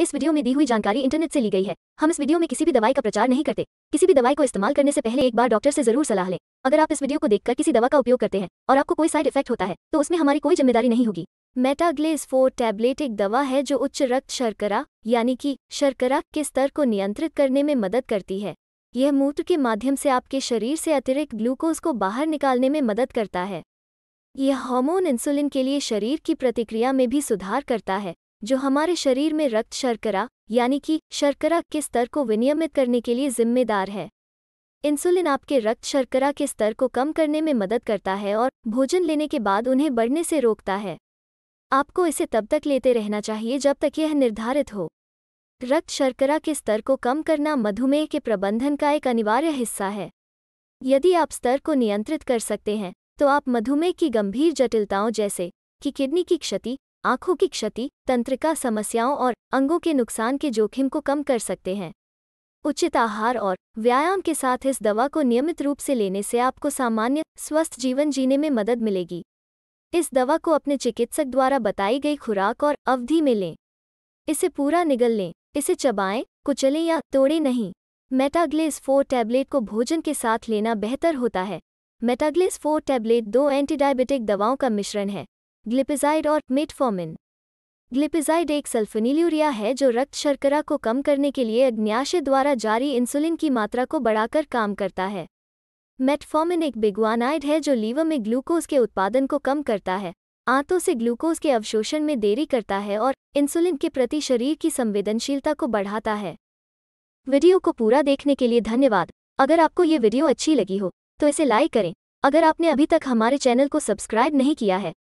इस वीडियो में दी हुई जानकारी इंटरनेट से ली गई है हम इस वीडियो में किसी भी दवाई का प्रचार नहीं करते किसी भी दवाई को इस्तेमाल करने से पहले एक बार डॉक्टर से जरूर सलाह लें अगर आप इस वीडियो को देखकर किसी दवा का उपयोग करते हैं और आपको कोई साइड इफेक्ट होता है तो उसमें हमारी कोई जिम्मेदारी नहीं होगी मेटाग्लेज फोर टैबलेट एक दवा है जो उच्च रक्त शर्करा यानी कि शर्करा के स्तर को नियंत्रित करने में मदद करती है यह मूत्र के माध्यम से आपके शरीर से अतिरिक्त ग्लूकोज को बाहर निकालने में मदद करता है यह हार्मोन इंसुलिन के लिए शरीर की प्रतिक्रिया में भी सुधार करता है जो हमारे शरीर में रक्त शर्करा यानी कि शर्करा के स्तर को विनियमित करने के लिए जिम्मेदार है इंसुलिन आपके रक्त शर्करा के स्तर को कम करने में मदद करता है और भोजन लेने के बाद उन्हें बढ़ने से रोकता है आपको इसे तब तक लेते रहना चाहिए जब तक यह निर्धारित हो रक्त शर्करा के स्तर को कम करना मधुमेह के प्रबंधन का एक अनिवार्य हिस्सा है यदि आप स्तर को नियंत्रित कर सकते हैं तो आप मधुमेह की गंभीर जटिलताओं जैसे कि किडनी की क्षति आंखों की क्षति तंत्रिका समस्याओं और अंगों के नुकसान के जोखिम को कम कर सकते हैं उचित आहार और व्यायाम के साथ इस दवा को नियमित रूप से लेने से आपको सामान्य स्वस्थ जीवन जीने में मदद मिलेगी इस दवा को अपने चिकित्सक द्वारा बताई गई खुराक और अवधि में लें इसे पूरा निगल लें इसे चबाएं कुचलें या तोड़ें नहीं मेटाग्लेस फोर टैबलेट को भोजन के साथ लेना बेहतर होता है मेटाग्लेस फोर टैबलेट दो एंटीडायबिटिक दवाओं का मिश्रण है ग्लिपिजाइड और मेटफॉर्मिन ग्लिपिजाइड एक सल्फनीलूरिया है जो रक्त शर्करा को कम करने के लिए अग्न्याशय द्वारा जारी इंसुलिन की मात्रा को बढ़ाकर काम करता है मेटफॉर्मिन एक बिगुआनाइड है जो लीवर में ग्लूकोज के उत्पादन को कम करता है आंतों से ग्लूकोज के अवशोषण में देरी करता है और इंसुलिन के प्रति शरीर की संवेदनशीलता को बढ़ाता है वीडियो को पूरा देखने के लिए धन्यवाद अगर आपको ये वीडियो अच्छी लगी हो तो इसे लाइक करें अगर आपने अभी तक हमारे चैनल को सब्सक्राइब नहीं किया है